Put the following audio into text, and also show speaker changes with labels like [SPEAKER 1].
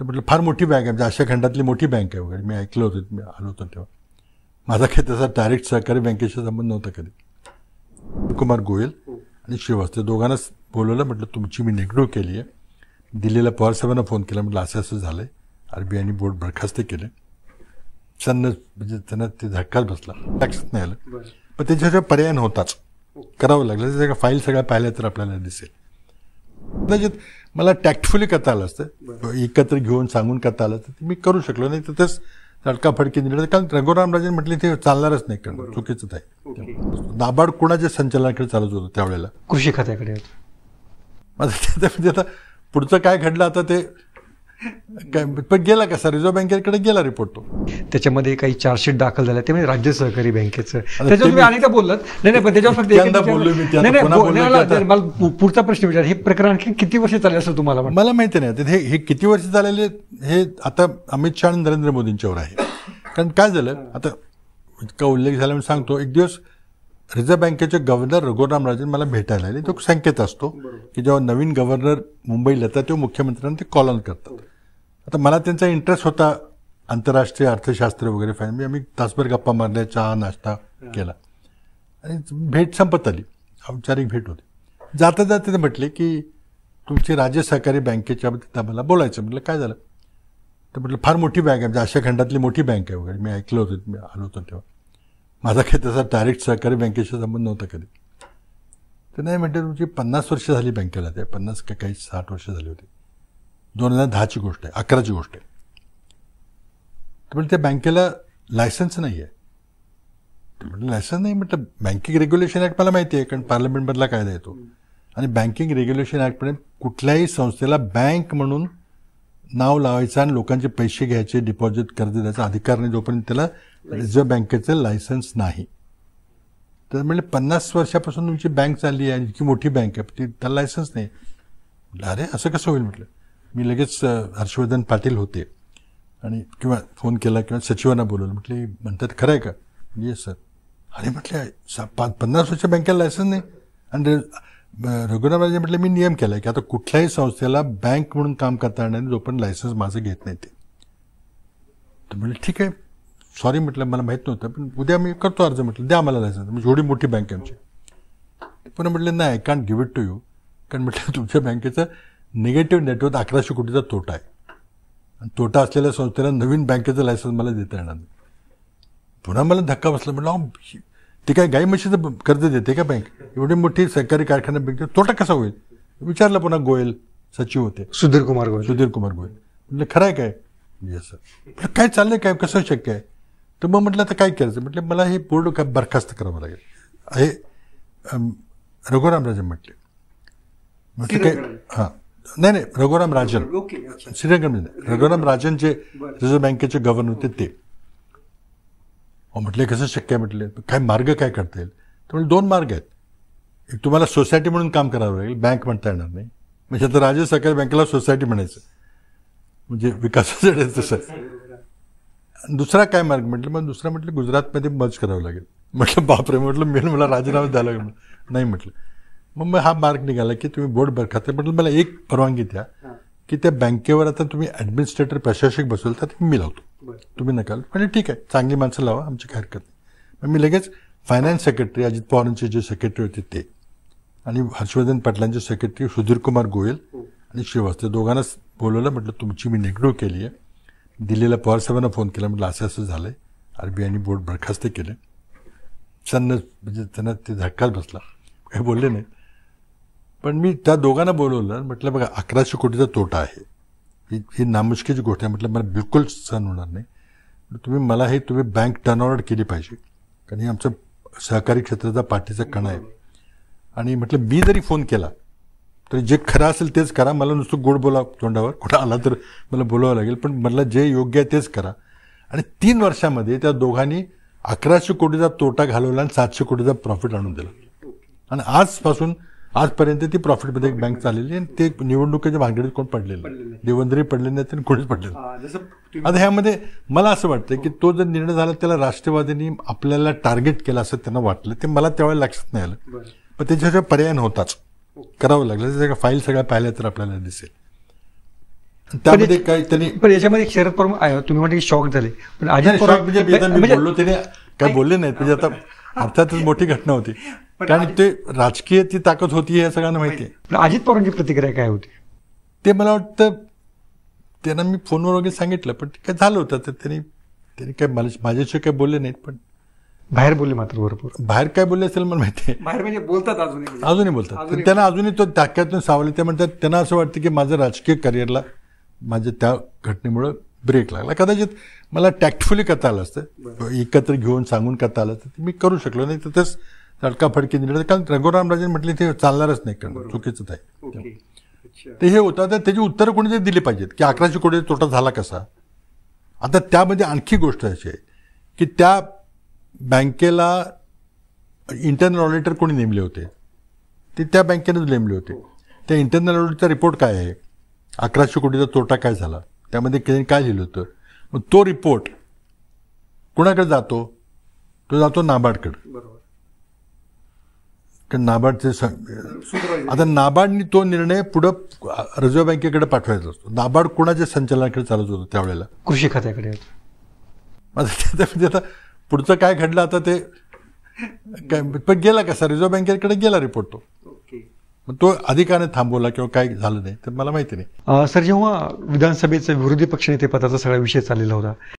[SPEAKER 1] तर म्हटलं फार मोठी बँक आहे म्हणजे आशिया खंडातली मोठी बँक आहे वगैरे मी ऐकलं होतं मी आलो होतो तेव्हा माझा काही तसा डायरेक्ट सहकारी बँकेशी संबंध नव्हता कधी कुमार गोयल आणि श्रीवास्तव दोघांनाच बोलवलं म्हटलं तुमची मी नेगडू केली आहे दिल्लीला साहेबांना फोन केला म्हटलं असं असं झालं आहे आर बी आयने बोर्ड बरखास्त केले त्यांना म्हणजे त्यांना ते धक्काच बसला टॅक्सच नाही आलं पण त्याच्याशिवाय पर्याय नव्हताच करावं लागलं त्याच्या फाईल सगळ्या पाहिल्या तर आपल्याला दिसेल कदाचित म्हणजे मला टॅक्टफुली कथा आलं असतं एकत्र घेऊन सांगून कथा आलं असतं मी करू शकलो नाही तर तेच तडकाफडकी निर्णय कारण रघुराम राजन म्हटले ते चालणारच नाही कारण चुकीचं आहे नाबार्ड कोणाच्या संचालनाकडे चालत होतं त्यावेळेला कृषी खात्याकडे माझं म्हणजे आता पुढचं काय घडलं आता ते पण गेला सर रिझर्व्ह बँकेकडे गेला रिपोर्ट तो त्याच्यामध्ये काही चार्जशीट दाखल झाला ते म्हणजे राज्य सहकारी बँकेचं त्याच्यावर तुम्ही अनेकदा बोलत नाही नाही पण त्याच्यावर फक्त मला पुढचा प्रश्न विचार हे प्रकरण आणखी किती वर्ष चालेल असं तुम्हाला मला माहिती नाही हे हे किती वर्ष झालेले हे आता अमित शहा आणि नरेंद्र मोदींच्यावर आहे कारण काय झालं आता इतका उल्लेख झाला मी सांगतो एक दिवस रिझर्व्ह बँकेचे गव्हर्नर रघुराम राजन मला भेटायला आले तो संकेत असतो की जेव्हा नवीन गव्हर्नर मुंबईला येतात तेव्हा मुख्यमंत्र्यांना ते कॉल ऑन करतात आता मला त्यांचा इंटरेस्ट होता आंतरराष्ट्रीय अर्थशास्त्र वगैरे फायन आम्ही तासभर गप्पा मारल्या चहा नाश्ता केला आणि भेट संपत आली औपचारिक भेट होती जाता जाता ते म्हटले की तुमची राज्य सहकारी बँकेच्या बद्दल आम्हाला बोलायचं म्हटलं काय झालं तर म्हटलं फार मोठी बँक आहे म्हणजे आशिया खंडातली मोठी बँक आहे वगैरे मी ऐकलं होतं मी आलो होतो तेव्हा माझा काही तसा डायरेक्ट सहकारी बँकेशी संबंध नव्हता कधी तर नाही म्हणते तुमची पन्नास वर्ष झाली बँकेला ते पन्नास का काही साठ वर्ष झाली होती दोन हजार दहाची गोष्ट आहे अकराची गोष्ट आहे म्हणजे त्या बँकेला लायसन्स नाही आहे म्हणजे लायसन्स नाही म्हटलं बँकिंग रेग्युलेशन ॲक्ट मला माहिती आहे कारण पार्लमेंटमधला कायदा येतो आणि बँकिंग रेग्युलेशन ॲक्टमध्ये कुठल्याही संस्थेला बँक म्हणून नाव लावायचं आणि लोकांचे पैसे घ्यायचे डिपॉझिट कर्ज द्यायचा अधिकार नाही जोपर्यंत त्याला रिझर्व्ह बँकेचं लायसन्स नाही तर म्हणजे पन्नास वर्षापासून तुमची बँक चालली आहे इतकी मोठी बँक आहे ती त्याला लायसन्स नाही म्हटलं अरे असं कसं होईल म्हटलं मी लगेच हर्षवर्धन पाटील होते आणि किंवा फोन केला किंवा सचिवांना बोलवलं म्हटले म्हणतात खरं आहे का येस म्हणजे, सर अरे म्हटलं पाच पन्नास वर्ष बँकेला लायसन्स नाही आणि रघुरामराजे म्हटलं मी नियम केला की आता कुठल्याही संस्थेला बँक म्हणून काम करता येणार नाही जोपर्यंत लायसन्स माझं घेत नाही ते तर म्हटलं ठीक आहे सॉरी म्हटलं मला माहीत नव्हतं पण उद्या मी करतो अर्ज म्हटलं द्या मला लायसन्स म्हणजे एवढी मोठी बँक आहे आमची पण म्हटलं नाही I can't give it to you कारण म्हटलं तुमच्या बँकेचं निगेटिव्ह नेटवर्क अकराशे कोटीचा तोटा आहे आणि तोटा असलेल्या संस्थेला नवीन बँकेचं लायसन्स मला देता येणार नाही पुन्हा मला धक्का बसला म्हटलं ते काय गाई म्हशीचं कर्ज देते का बँक एवढी मोठी सहकारी कारखाना बँक तोटा कसा होईल विचारलं पुन्हा गोयल सचिव होते सुधीर कुमार गोयल सुधीर कुमार गोयल म्हटलं खरं आहे काय येस सर काय चाललंय काय कसं शक्य आहे तर मग म्हटलं आता काय करायचं म्हटलं मला हे पूर्ण का बरखास्त करावं लागेल हे रघुराम राजन म्हटले म्हटलं काय हां नाही नाही रघुराम राजन श्रीरंगण रघुराम राजन जे रिझर्व्ह बँकेचे गव्हर्नर होते ते म्हटले कसं शक्य आहे म्हटले काय मार्ग काय करता येईल तर म्हणजे दोन मार्ग आहेत एक तुम्हाला सोसायटी म्हणून काम करावं लागेल बँक म्हणता येणार नाही म्हणजे आता राज्य सरकार बँकेला सोसायटी म्हणायचं म्हणजे विकासाचं तसं दुसरा काय मार्ग म्हटलं मग दुसरा म्हटलं गुजरातमध्ये मज करावं लागेल म्हटलं बापरे म्हटलं मेन मला राजीनामा द्यायला लागेल नाही म्हटलं मग मग हा मार्ग निघाला की तुम्ही बोर्ड बरखात म्हटलं मला एक परवानगी द्या की त्या बँकेवर आता तुम्ही ॲडमिनिस्ट्रेटर प्रशासक बसवलं तर मी लावतो तुम्ही नकाल म्हणजे ठीक आहे चांगली माणसं लावा आमची काही हरकत नाही मग मी लगेच फायनान्स सेक्रेटरी अजित पवारांचे जे सेक्रेटरी होते ते आणि हर्षवर्धन पाटलांचे सेक्रेटरी सुधीर कुमार गोयल हो. आणि श्रीवास्तव दोघांना बोलवलं म्हटलं तुमची मी नेगडू केली आहे दिल्लीला पवारसाहेबांना फोन केला म्हटलं असं असं झालं आहे आर बी आयनी बोर्ड बरखास्त केले त्यांना म्हणजे त्यांना ते धक्काच बसला काही बोलले नाही पण मी त्या दोघांना बोलवलं म्हटलं बघा अकराशे कोटीचा तोटा आहे ही ही नामुष्कीची गोष्ट आहे म्हटलं मला बिलकुल सहन होणार नाही तुम्ही मला हे तुम्ही बँक टर्नओव्हर केली पाहिजे कारण हे आमचं सहकारी क्षेत्राचा पाठीचा कणा आहे आणि म्हटलं मी जरी फोन केला तरी जे खरं असेल तेच करा मला नुसतं गोड बोला तोंडावर कुठं आला तर मला बोलावं लागेल पण मला जे योग्य आहे तेच करा आणि तीन वर्षामध्ये त्या दोघांनी अकराशे कोटीचा तोटा घालवला आणि सातशे कोटीचा प्रॉफिट आणून दिला आणि आजपासून आजपर्यंत ती प्रॉफिटमध्ये एक बँक चाललेली आणि ते निवडणुकीच्या भांगडीत कोण पडलेलं देवंदरी पडले नाही तर कोणीच पडलेलं आता ह्यामध्ये मला असं वाटतं की तो जर निर्णय झाला त्याला राष्ट्रवादीनी आपल्याला टार्गेट केला असं त्यांना वाटलं ते मला त्यावेळेला लक्षात नाही आलं पण त्याच्याशिवाय पर्याय नव्हताच हो. करावं लागलं त्याच्या फाईल सगळ्या पाहिल्या तर आपल्याला दिसेल त्यामध्ये काय त्यांनी पण याच्यामध्ये शरद पवार तुम्ही म्हणजे शॉक झाले पण अजित पवार म्हणजे, म्हणजे बोललो त्याने काय बोलले नाहीत म्हणजे आता अर्थातच मोठी घटना होती कारण ते राजकीय ती ताकद होती हे सगळ्यांना माहिती आहे अजित पवारांची प्रतिक्रिया काय होती ते मला वाटतं त्यांना मी फोनवर वगैरे सांगितलं पण काय झालं होतं तर त्यांनी त्यांनी काय मला काय बोलले नाहीत पण बाहेर बोलले मात्र भरपूर बाहेर काय बोलले असेल मला माहिती आहे बाहेर म्हणजे बोलतात अजूनही अजूनही बोलतात त्यांना अजूनही तो धाक्यातून सावले ते म्हणतात त्यांना असं वाटतं की माझं राजकीय करिअरला माझ्या त्या घटनेमुळं ब्रेक लागला कदाचित मला टॅक्टफुली कथा आलं असतं एकत्र घेऊन सांगून कथा आलं असतं मी करू शकलो नाही तर तसं तडकाफडकी दिली कारण रघुरामराजेन म्हटले ते चालणारच नाही कारण चुकीच आहे ते हे होतं तर त्याची उत्तरं कोणी दिली पाहिजेत की अकराशे कोटी तोटा झाला कसा आता त्यामध्ये आणखी गोष्ट अशी आहे की त्या बँकेला इंटरनल ऑडिटर कोणी नेमले होते ते त्या बँकेनेच नेमले होते हो. त्या इंटरनल ऑडिटचा रिपोर्ट काय आहे अकराशे कोटीचा तोटा काय झाला त्यामध्ये काय लिहिलं होतं मग तो रिपोर्ट कुणाकडे जातो तो जातो नाबार्डकडे बरोबर कारण नाबार्डचे आता नाबार्डनी तो निर्णय पुढं रिझर्व्ह बँकेकडे पाठवायचा असतो नाबार्ड कोणाच्या संचालनाकडे चालत होतं त्यावेळेला कृषी खात्याकडे आता पुढचं काय घडलं आता ते काय पण गेला कसा रिझर्व्ह बँकेकडे गेला रिपोर्ट तो मग तो अधिकाने थांबवला किंवा काय झालं नाही तर मला माहिती नाही सर जेव्हा विधानसभेचं विरोधी पदाचा सगळा विषय चाललेला होता